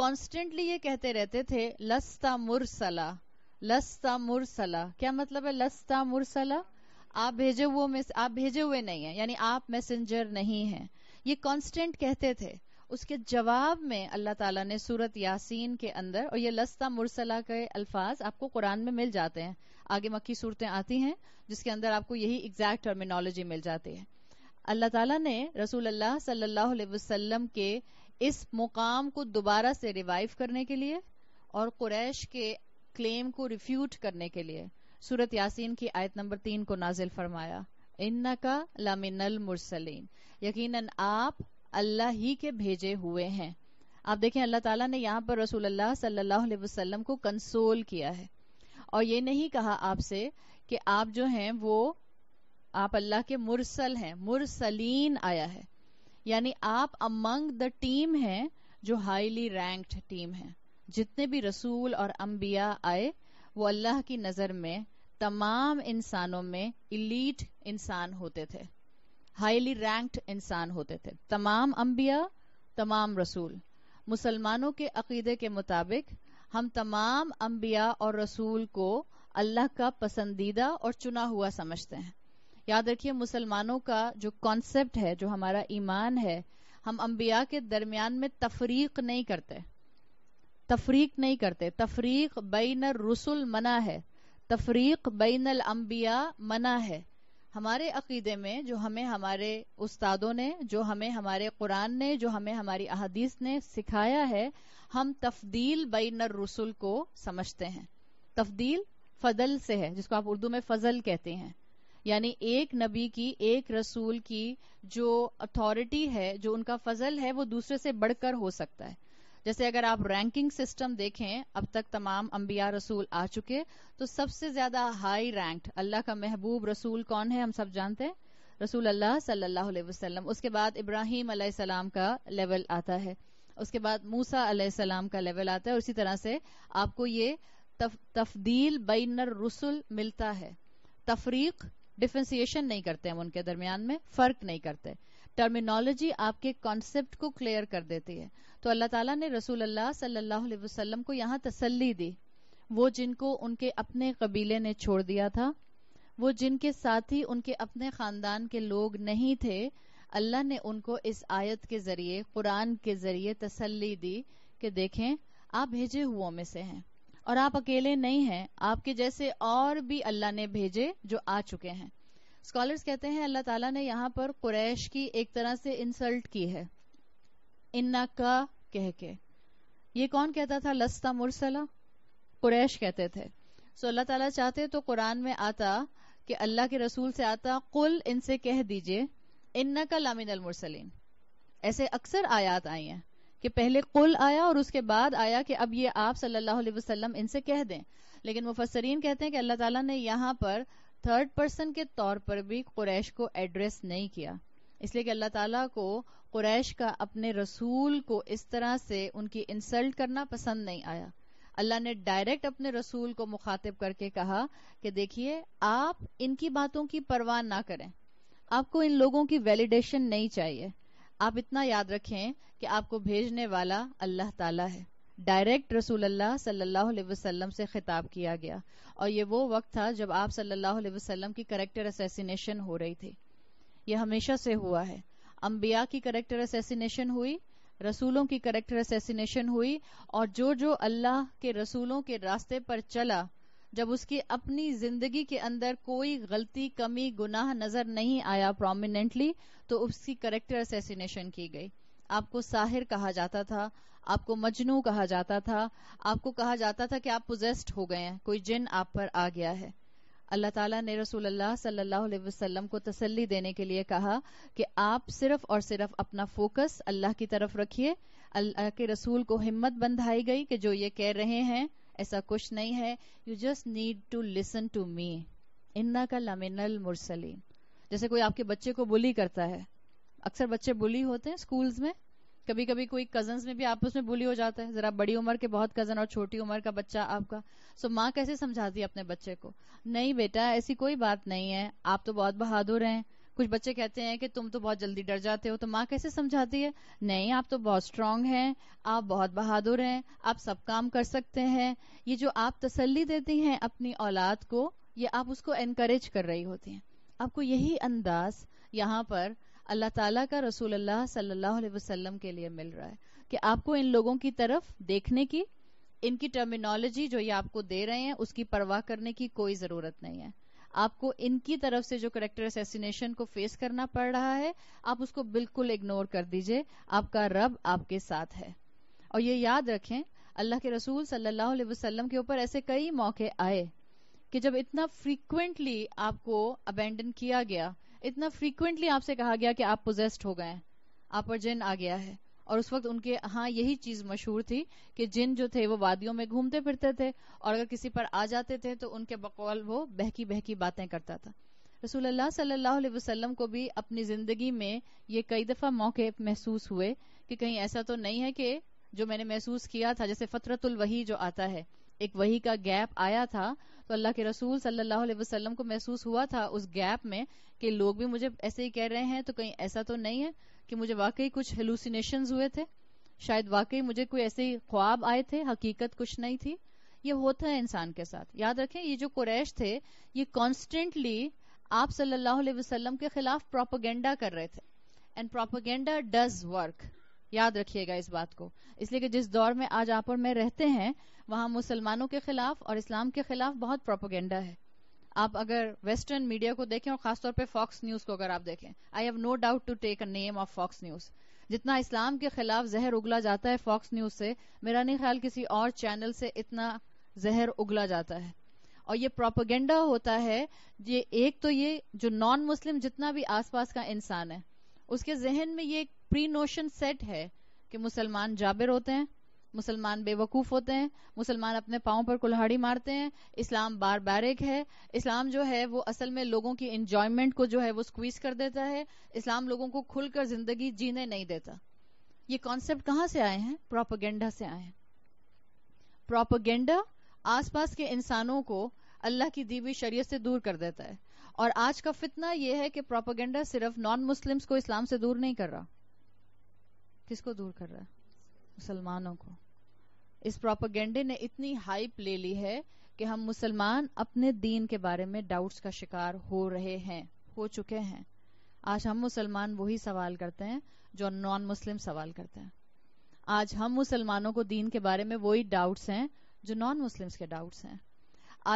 constantly ये कहते रहते थे लस्ता मुरसला लस्ता मुरसला क्या मतलब है लस्ता मुरसला आप भेजे हुए में आप भेजे हुए नहीं है यानी आप मैसेंजर नहीं है ये कॉन्स्टेंट कहते थे उसके जवाब में अल्लाह ताला ने सूरत यासीन के अंदर और ये लस्ता मुरसला के अल्फाज आपको कुरान में मिल जाते हैं आगे मक्की सूरतें आती हैं जिसके अंदर आपको यही एग्जैक्ट टर्मिनोलॉजी मिल जाती है अल्लाह ताला ने रसूल अल्लाह सल्लल्लाहु अलैहि वसल्लम के इस मुकाम को दोबारा से रिवाइव करने के लिए और कुरैश के क्लेम को रिफ्यूट करने के लिए सूरत यासीन की आयत नंबर तीन को नाजिल फरमाया इन्ना का लामिनल मुरसलीन यकीनन आप अल्लाह ही के भेजे हुए हैं आप देखें अल्लाह ताला ने यहाँ पर रसूल अल्लाह सल्लल्लाहु अलैहि वसल्लम को कंसोल किया है और ये नहीं कहा आपसे कि आप जो हैं वो आप अल्लाह के मुरसल हैं मुरसलीन आया है यानी आप अमंग द टीम है जो हाईली रैंक्ड टीम है जितने भी रसूल और अम्बिया आए वो अल्लाह की नज़र में तमाम इंसानों में इलीट इंसान होते थे हाईली रैंक्ड इंसान होते थे तमाम अम्बिया तमाम रसूल मुसलमानों के अकीदे के मुताबिक हम तमाम अम्बिया और रसूल को अल्लाह का पसंदीदा और चुना हुआ समझते हैं याद रखिए मुसलमानों का जो कॉन्सेप्ट है जो हमारा ईमान है हम अम्बिया के दरमियान में तफरीक नहीं करते तफरीक नहीं करते तफरीक बैन रसुल मना है तफरीक बैन अम्बिया मना है हमारे अकीदे में जो हमें हमारे उस्तादों ने जो हमें हमारे कुरान ने जो हमें हमारी अहदीस ने सिखाया है हम तफदील बैन रसुल को समझते हैं तफदील फजल से है जिसको आप उर्दू में फजल कहते हैं यानी एक नबी की एक रसूल की जो अथॉरिटी है जो उनका फजल है वो दूसरे से बढ़कर हो सकता है जैसे अगर आप रैंकिंग सिस्टम देखें अब तक तमाम अंबिया रसूल आ चुके तो सबसे ज्यादा हाई रैंक्ड अल्लाह का महबूब रसूल कौन है हम सब जानते हैं रसूल अल्लाह सल्लल्लाहु अलैहि वसल्लम उसके बाद इब्राहिम सलाम का लेवल आता है उसके बाद मूसा सलाम का लेवल आता है और इसी तरह से आपको ये तफ, तफदील बैनर रसुल मिलता है तफरीक डिफ्रेंसिएशन नहीं करते हम उनके दरमियान में फर्क नहीं करते टर्मिनोलॉजी आपके कॉन्सेप्ट को क्लियर कर देती है तो अल्लाह ताला ने रसूल अल्लाह सल्लल्लाहु अलैहि वसल्लम को यहाँ तसल्ली दी वो जिनको उनके अपने कबीले ने छोड़ दिया था वो जिनके साथ ही उनके अपने खानदान के लोग नहीं थे अल्लाह ने उनको इस आयत के जरिए कुरान के जरिए तसल्ली दी कि देखें आप भेजे हुओं में से हैं और आप अकेले नहीं हैं आपके जैसे और भी अल्लाह ने भेजे जो आ चुके हैं स्कॉलर्स कहते हैं अल्लाह ताला ने यहाँ पर कुरैश की एक तरह से इंसल्ट की है इन्ना का कह के ये कौन कहता था लस्ता मुरसला कुरैश कहते थे सो अल्लाह ताला चाहते तो कुरान में आता कि अल्लाह के रसूल से आता कुल इनसे कह दीजिए इन्ना का लामिन मुरसलीन ऐसे अक्सर आयात आई हैं कि पहले कुल आया और उसके बाद आया कि अब ये आप सल्लल्लाहु अलैहि वसल्लम इनसे कह दें लेकिन मुफसरीन कहते हैं कि अल्लाह ताला ने यहाँ पर थर्ड पर्सन के तौर पर भी कुरैश को एड्रेस नहीं किया इसलिए कि अल्लाह ताला को कुरैश का अपने रसूल को इस तरह से उनकी इंसल्ट करना पसंद नहीं आया अल्लाह ने डायरेक्ट अपने रसूल को मुखातिब करके कहा कि देखिए आप इनकी बातों की परवाह ना करें आपको इन लोगों की वैलिडेशन नहीं चाहिए आप इतना याद रखें कि आपको भेजने वाला अल्लाह ताला है डायरेक्ट रसूल अल्लाह सल्लल्लाहु अलैहि वसल्लम से खिताब किया गया और ये वो वक्त था जब आप सल्लल्लाहु अलैहि वसल्लम की करेक्टर असैसिनेशन हो रही थी ये हमेशा से हुआ है अम्बिया की करेक्टर असैसिनेशन हुई रसूलों की करेक्टर असैसिनेशन हुई और जो जो अल्लाह के रसूलों के रास्ते पर चला जब उसकी अपनी जिंदगी के अंदर कोई गलती कमी गुनाह नजर नहीं आया प्रोमिनेंटली तो उसकी करेक्टर असेसिनेशन की गई आपको साहिर कहा जाता था आपको मजनू कहा जाता था आपको कहा जाता था कि आप पोजेस्ट हो गए हैं कोई जिन आप पर आ गया है अल्लाह ताला ने रसूल अल्लाह सल्लल्लाहु अलैहि वसल्लम को तसल्ली देने के लिए कहा कि आप सिर्फ और सिर्फ अपना फोकस अल्लाह की तरफ रखिए अल्लाह के रसूल को हिम्मत बंधाई गई कि जो ये कह रहे हैं ऐसा कुछ नहीं है you just need to listen to me इन्ना का लमिनल मुरसलीन जैसे कोई आपके बच्चे को बुली करता है अक्सर बच्चे बुली होते हैं स्कूल्स में कभी कभी कोई कजन में भी आपस में बुली हो जाता है जरा बड़ी उम्र के बहुत कजन और छोटी उम्र का बच्चा आपका सो so, माँ कैसे समझाती है अपने बच्चे को नहीं बेटा ऐसी कोई बात नहीं है आप तो बहुत बहादुर हैं कुछ बच्चे कहते हैं कि तुम तो बहुत जल्दी डर जाते हो तो माँ कैसे समझाती है नहीं आप तो बहुत स्ट्रांग हैं आप बहुत बहादुर हैं आप सब काम कर सकते हैं ये जो आप तसल्ली देती हैं अपनी औलाद को ये आप उसको एनकरेज कर रही होती हैं आपको यही अंदाज यहाँ पर अल्लाह ताला का रसूल अल्लाह सल्लाह वसलम के लिए मिल रहा है कि आपको इन लोगों की तरफ देखने की इनकी टर्मिनोलॉजी जो ये आपको दे रहे हैं उसकी परवाह करने की कोई जरूरत नहीं है आपको इनकी तरफ से जो करेक्टर असेसिनेशन को फेस करना पड़ रहा है आप उसको बिल्कुल इग्नोर कर दीजिए आपका रब आपके साथ है और ये याद रखें अल्लाह के रसूल सल्लल्लाहु अलैहि वसल्लम के ऊपर ऐसे कई मौके आए कि जब इतना फ्रीक्वेंटली आपको अबेंडन किया गया इतना फ्रीक्वेंटली आपसे कहा गया कि आप पोजेस्ड हो गए आप पर जिन आ गया है और उस वक्त उनके यहाँ यही चीज मशहूर थी कि जिन जो थे वो वादियों में घूमते फिरते थे और अगर किसी पर आ जाते थे तो उनके बकौल वो बहकी बहकी बातें करता था रसूल अल्लाह सल्लल्लाहु अलैहि वसल्लम को भी अपनी जिंदगी में ये कई दफा मौके महसूस हुए कि कहीं ऐसा तो नहीं है कि जो मैंने महसूस किया था जैसे फतरतुल वही जो आता है एक वही का गैप आया था तो अल्लाह के रसूल सल्लल्लाहु अलैहि वसल्लम को महसूस हुआ था उस गैप में कि लोग भी मुझे ऐसे ही कह रहे हैं तो कहीं ऐसा तो नहीं है कि मुझे वाकई कुछ हेलुसिनेशन हुए थे शायद वाकई मुझे कोई ऐसे ख्वाब आए थे हकीकत कुछ नहीं थी ये होता है इंसान के साथ याद रखें ये जो कुरैश थे ये कॉन्स्टेंटली आप सल्लल्लाहु अलैहि वसल्लम के खिलाफ प्रोपोगेंडा कर रहे थे एंड प्रोपोगेंडा डज वर्क याद रखिएगा इस बात को इसलिए कि जिस दौर में आज आप और मैं रहते हैं वहां मुसलमानों के खिलाफ और इस्लाम के खिलाफ बहुत प्रोपोगेंडा है आप अगर वेस्टर्न मीडिया को देखें और खासतौर पे फॉक्स न्यूज को अगर आप देखें I have no doubt to take a name of Fox News जितना इस्लाम के खिलाफ जहर उगला जाता है फॉक्स न्यूज से मेरा नहीं ख्याल किसी और चैनल से इतना जहर उगला जाता है और ये प्रोपोगेंडा होता है ये एक तो ये जो नॉन मुस्लिम जितना भी आसपास का इंसान है उसके जहन में ये एक प्री नोशन सेट है कि मुसलमान जाबिर होते हैं मुसलमान बेवकूफ होते हैं मुसलमान अपने पाओं पर कुल्हाड़ी मारते हैं इस्लाम बार बारिक है इस्लाम जो है वो असल में लोगों की इंजॉयमेंट को जो है वो स्क्वीज कर देता है इस्लाम लोगों को खुलकर जिंदगी जीने नहीं देता ये कॉन्सेप्ट कहां से आए हैं प्रोपोगेंडा से आए हैं प्रोपोगेंडा आसपास के इंसानों को अल्लाह की दीवी शरीय से दूर कर देता है और आज का फितना यह है कि प्रोपोगेंडा सिर्फ नॉन मुस्लिम्स को इस्लाम से दूर नहीं कर रहा किसको दूर कर रहा है मुसलमानों को इस प्रोपागेंडे ने इतनी हाइप ले ली है कि हम मुसलमान अपने दीन के बारे में डाउट्स का शिकार हो रहे हैं हो चुके हैं आज हम मुसलमान वही सवाल करते हैं जो नॉन मुस्लिम सवाल करते हैं आज हम मुसलमानों को दीन के बारे में वही डाउट्स हैं जो नॉन मुस्लिम्स के डाउट्स हैं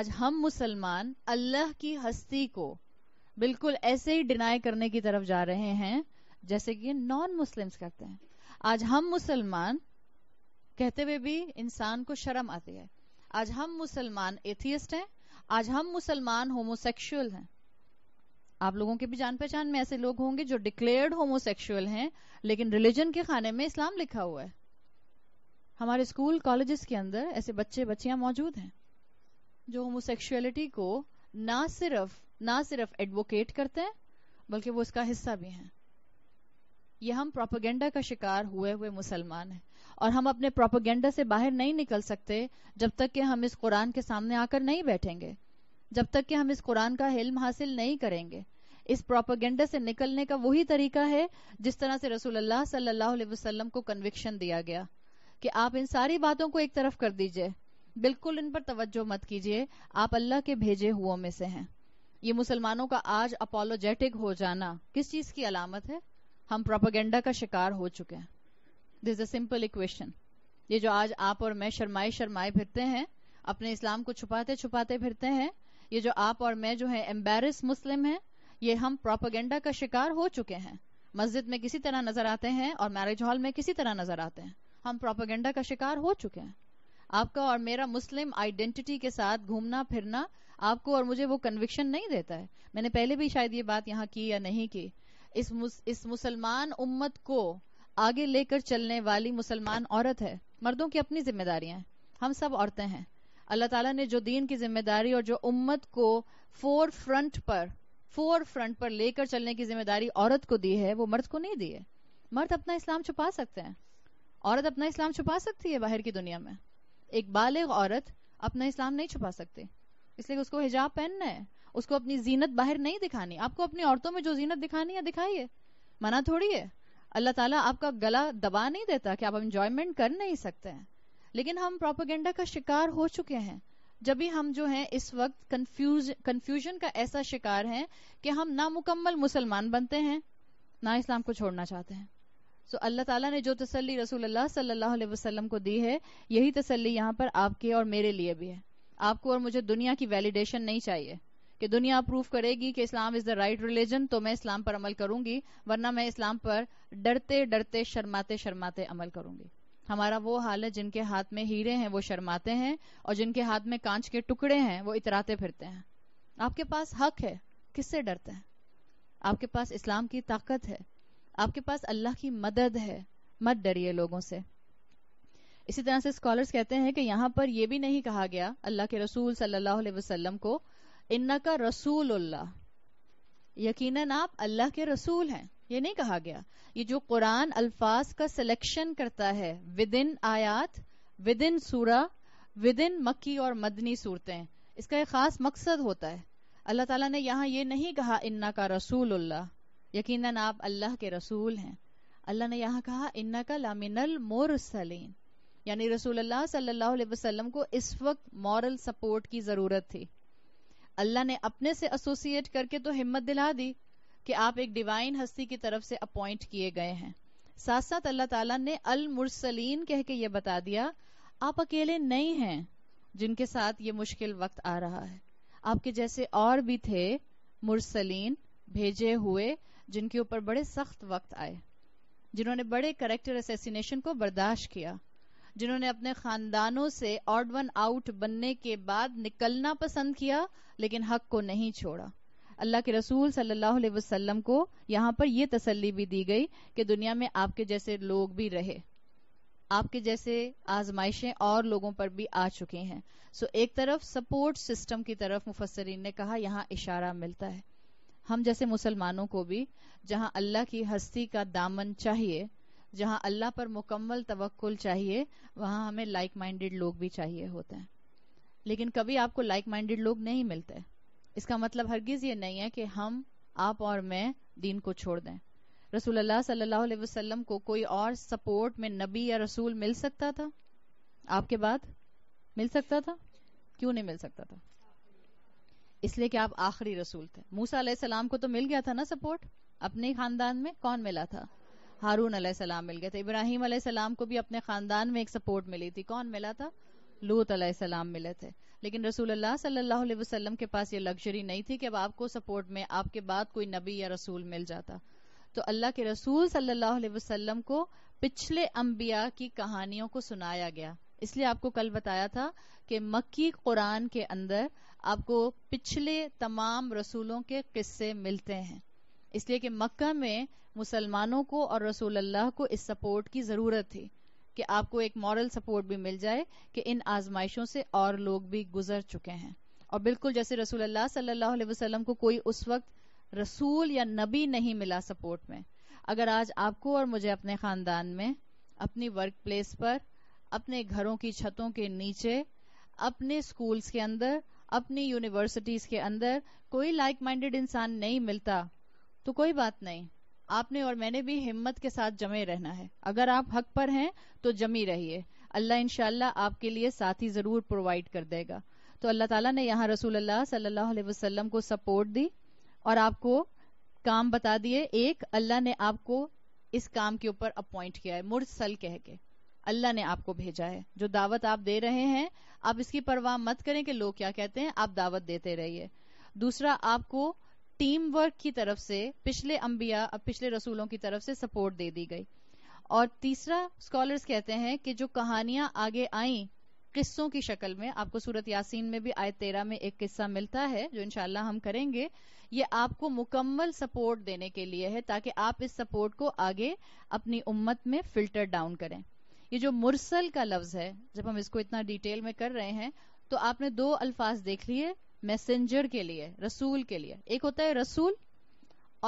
आज हम मुसलमान अल्लाह की हस्ती को बिल्कुल ऐसे ही डिनाई करने की तरफ जा रहे हैं जैसे कि नॉन मुस्लिम्स करते हैं आज हम मुसलमान कहते हुए भी इंसान को शर्म आती है आज हम मुसलमान एथियस्ट हैं आज हम मुसलमान होमोसेक्सुअल हैं आप लोगों के भी जान पहचान में ऐसे लोग होंगे जो डिक्लेयर्ड होमोसेक्सुअल हैं लेकिन रिलीजन के खाने में इस्लाम लिखा हुआ है हमारे स्कूल कॉलेजेस के अंदर ऐसे बच्चे बच्चियां मौजूद हैं जो होमोसेक्सुअलिटी को ना सिर्फ ना सिर्फ एडवोकेट करते हैं बल्कि वो इसका हिस्सा भी हैं ये हम प्रोपोगेंडा का शिकार हुए हुए मुसलमान हैं और हम अपने प्रोपोगेंडा से बाहर नहीं निकल सकते जब तक कि हम इस कुरान के सामने आकर नहीं बैठेंगे जब तक कि हम इस कुरान का हिल्म हासिल नहीं करेंगे इस प्रोपोगेंडा से निकलने का वही तरीका है जिस तरह से रसूलुल्लाह सल्लल्लाहु अलैहि वसल्लम को कन्विक्शन दिया गया कि आप इन सारी बातों को एक तरफ कर दीजिए बिल्कुल इन पर तवज्जो मत कीजिए आप अल्लाह के भेजे हुओं में से हैं ये मुसलमानों का आज अपोलोजेटिक हो जाना किस चीज की अलामत है हम प्रोपोगेंडा का शिकार हो चुके हैं दिस अ सिंपल इक्वेशन ये जो आज आप और मैं शर्माए शर्माए फिरते हैं अपने इस्लाम को छुपाते छुपाते फिरते हैं ये जो आप और मैं जो है एम्बेरिस मुस्लिम हैं ये हम प्रोपागेंडा का शिकार हो चुके हैं मस्जिद में किसी तरह नजर आते हैं और मैरिज हॉल में किसी तरह नजर आते हैं हम प्रोपागेंडा का शिकार हो चुके हैं आपका और मेरा मुस्लिम आइडेंटिटी के साथ घूमना फिरना आपको और मुझे वो कन्विक्शन नहीं देता है मैंने पहले भी शायद ये बात यहाँ की या नहीं की इस मुस, इस मुसलमान उम्मत को आगे लेकर चलने वाली मुसलमान औरत है मर्दों की अपनी जिम्मेदारियां हैं हम सब औरतें हैं अल्लाह ताला ने जो दीन की जिम्मेदारी और जो उम्मत को फोर फ्रंट पर फोर फ्रंट पर लेकर चलने की जिम्मेदारी औरत को दी है वो मर्द को नहीं दी है मर्द अपना इस्लाम छुपा सकते हैं औरत अपना इस्लाम छुपा सकती है बाहर की दुनिया में एक बालिग औरत अपना इस्लाम नहीं छुपा सकती इसलिए उसको हिजाब पहनना है उसको अपनी जीनत बाहर नहीं दिखानी आपको अपनी औरतों में जो जीनत दिखानी है दिखाइए मना थोड़ी है अल्लाह ताला आपका गला दबा नहीं देता कि आप इंजॉयमेंट कर नहीं सकते हैं लेकिन हम प्रोपोगेंडा का शिकार हो चुके हैं जब भी हम जो हैं इस वक्त कंफ्यूज कंफ्यूजन का ऐसा शिकार हैं कि हम नामुकम्मल मुसलमान बनते हैं ना इस्लाम को छोड़ना चाहते हैं सो अल्लाह ताला ने जो तसल्ली अल्लाह सल्लल्लाहु अलैहि वसल्लम को दी है यही तसल्ली यहाँ पर आपके और मेरे लिए भी है आपको और मुझे दुनिया की वैलिडेशन नहीं चाहिए कि दुनिया प्रूफ करेगी कि Islam is the right religion तो मैं इस्लाम पर अमल करूंगी वरना मैं इस्लाम पर डरते डरते शर्माते शर्माते अमल करूंगी हमारा वो हाल है जिनके हाथ में हीरे हैं वो शर्माते हैं और जिनके हाथ में कांच के टुकड़े हैं वो इतराते फिरते हैं आपके पास हक है किससे डरते हैं आपके पास इस्लाम की ताकत है आपके पास अल्लाह की मदद है मत डरिए लोगों से इसी तरह से स्कॉलर्स कहते हैं कि यहां पर यह भी नहीं कहा गया अल्लाह के रसूल सल्लल्लाहु अलैहि वसल्लम को इन्ना का रसूल यकीन आप अल्लाह के रसूल हैं ये नहीं कहा गया ये जो कुरान अल्फाज का सिलेक्शन करता है विद इन आयात विद इन सूरा विद इन मक्की और मदनी सूरतें इसका एक खास मकसद होता है अल्लाह ताला ने यहाँ ये नहीं कहा इन्ना का रसूल यकीन आप अल्लाह के रसूल हैं अल्लाह ने यहाँ कहा इन्ना का लामिनल मोरसलीन यानी रसूल अल्लाह अलैहि को इस वक्त मॉरल सपोर्ट की जरूरत थी अल्लाह ने अपने से एसोसिएट करके तो हिम्मत दिला दी कि आप एक डिवाइन हस्ती की तरफ से अपॉइंट किए गए हैं साथ साथ अल्लाह ताला ने अल मुरसलीन कह के ये बता दिया आप अकेले नहीं हैं जिनके साथ ये मुश्किल वक्त आ रहा है आपके जैसे और भी थे मुरसलीन भेजे हुए जिनके ऊपर बड़े सख्त वक्त आए जिन्होंने बड़े करेक्टर असेसिनेशन को बर्दाश्त किया जिन्होंने अपने खानदानों से ऑड वन आउट बनने के बाद निकलना पसंद किया लेकिन हक को नहीं छोड़ा अल्लाह के रसूल सल्लल्लाहु अलैहि वसल्लम को यहाँ पर यह तसल्ली भी दी गई कि दुनिया में आपके जैसे लोग भी रहे आपके जैसे आजमाइशें और लोगों पर भी आ चुके हैं सो एक तरफ सपोर्ट सिस्टम की तरफ मुफसरीन ने कहा यहाँ इशारा मिलता है हम जैसे मुसलमानों को भी जहां अल्लाह की हस्ती का दामन चाहिए जहां अल्लाह पर मुकम्मल तवक्ल चाहिए वहां हमें लाइक माइंडेड लोग भी चाहिए होते हैं लेकिन कभी आपको लाइक माइंडेड लोग नहीं मिलते इसका मतलब हरगिज ये नहीं है कि हम आप और मैं दीन को छोड़ दें रसूल अल्लाह सल्लल्लाहु अलैहि वसल्लम को कोई और सपोर्ट में नबी या रसूल मिल सकता था आपके बाद मिल सकता था क्यों नहीं मिल सकता था इसलिए कि आप आखिरी रसूल थे मूसा सलाम को तो मिल गया था ना सपोर्ट अपने खानदान में कौन मिला था हारून अलैहिस्सलाम मिल गए थे इब्राहिम अलैहिस्सलाम को भी अपने खानदान में एक सपोर्ट मिली थी कौन मिला था लूत अलैहिस्सलाम मिले थे लेकिन रसूल अल्लाह सल्लल्लाहु अलैहि वसल्लम के पास ये लग्जरी नहीं थी कि अब आपको सपोर्ट में आपके बाद कोई नबी या रसूल मिल जाता तो अल्लाह के रसूल सल्लल्लाहु अलैहि वसल्लम को पिछले अंबिया की कहानियों को सुनाया गया इसलिए आपको कल बताया था कि मक्की कुरान के अंदर आपको पिछले तमाम रसूलों के किस्से मिलते हैं इसलिए कि मक्का में मुसलमानों को और रसूल अल्लाह को इस सपोर्ट की ज़रूरत थी कि आपको एक मॉरल सपोर्ट भी मिल जाए कि इन आजमाइशों से और लोग भी गुजर चुके हैं और बिल्कुल जैसे रसूल अल्लाह सल्लल्लाहु अलैहि वसल्लम को कोई उस वक्त रसूल या नबी नहीं मिला सपोर्ट में अगर आज आपको और मुझे अपने खानदान में अपनी वर्क प्लेस पर अपने घरों की छतों के नीचे अपने स्कूल्स के अंदर अपनी यूनिवर्सिटीज के अंदर कोई लाइक माइंडेड इंसान नहीं मिलता तो कोई बात नहीं आपने और मैंने भी हिम्मत के साथ जमे रहना है अगर आप हक पर हैं तो जमी रहिए अल्लाह इनशाला आपके लिए साथी जरूर प्रोवाइड कर देगा तो अल्लाह ताला ने यहाँ रसूल अल्लाह सल्लल्लाहु अलैहि वसल्लम को सपोर्ट दी और आपको काम बता दिए एक अल्लाह ने आपको इस काम के ऊपर अपॉइंट किया है मुरसल कह के अल्लाह ने आपको भेजा है जो दावत आप दे रहे हैं आप इसकी परवाह मत करें कि लोग क्या कहते हैं आप दावत देते रहिए दूसरा आपको टीम वर्क की तरफ से पिछले अंबिया अब पिछले रसूलों की तरफ से सपोर्ट दे दी गई और तीसरा स्कॉलर्स कहते हैं कि जो कहानियां आगे आई किस्सों की शक्ल में आपको सूरत यासीन में भी आयत तेरह में एक किस्सा मिलता है जो इनशाला हम करेंगे ये आपको मुकम्मल सपोर्ट देने के लिए है ताकि आप इस सपोर्ट को आगे अपनी उम्मत में फिल्टर डाउन करें ये जो मुरसल का लफ्ज है जब हम इसको इतना डिटेल में कर रहे हैं तो आपने दो अल्फाज देख लिए मैसेंजर के लिए रसूल के लिए एक होता है रसूल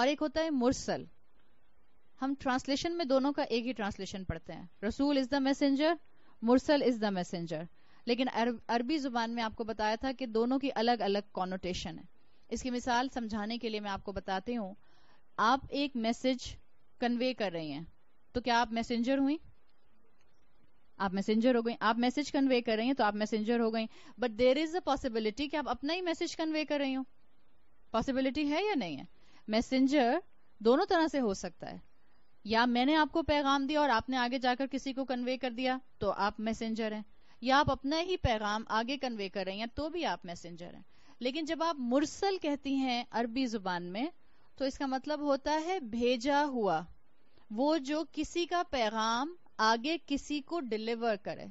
और एक होता है मुरसल हम ट्रांसलेशन में दोनों का एक ही ट्रांसलेशन पढ़ते हैं रसूल इज द मैसेंजर मुरसल इज द मैसेंजर लेकिन अरब, अरबी जुबान में आपको बताया था कि दोनों की अलग अलग कॉनोटेशन है इसकी मिसाल समझाने के लिए मैं आपको बताती हूं आप एक मैसेज कन्वे कर रही हैं तो क्या आप मैसेंजर हुई आप मैसेंजर हो गई आप मैसेज कन्वे कर रही हैं तो आप मैसेंजर हो गई but there is a possibility कि आप अपना ही मैसेज कन्वे कर रही हो पॉसिबिलिटी है या नहीं है मैसेंजर दोनों तरह से हो सकता है या मैंने आपको पैगाम दिया और आपने आगे जाकर किसी को कन्वे कर दिया तो आप मैसेंजर हैं या आप अपना ही पैगाम आगे कन्वे कर रही हैं तो भी आप मैसेंजर हैं लेकिन जब आप मुरसल कहती हैं अरबी जुबान में तो इसका मतलब होता है भेजा हुआ वो जो किसी का पैगाम आगे किसी को डिलीवर करें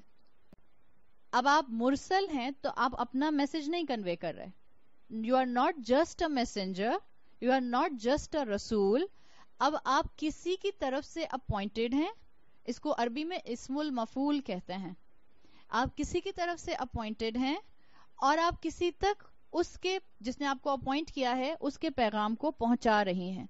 अब आप मुरसल हैं तो आप अपना मैसेज नहीं कन्वे कर रहे you are not just a messenger you are not just a रसूल अब आप किसी की तरफ से अपॉइंटेड हैं इसको अरबी में इसमुल मफूल कहते हैं आप किसी की तरफ से अपॉइंटेड हैं और आप किसी तक उसके जिसने आपको अपॉइंट किया है उसके पैगाम को पहुंचा रही हैं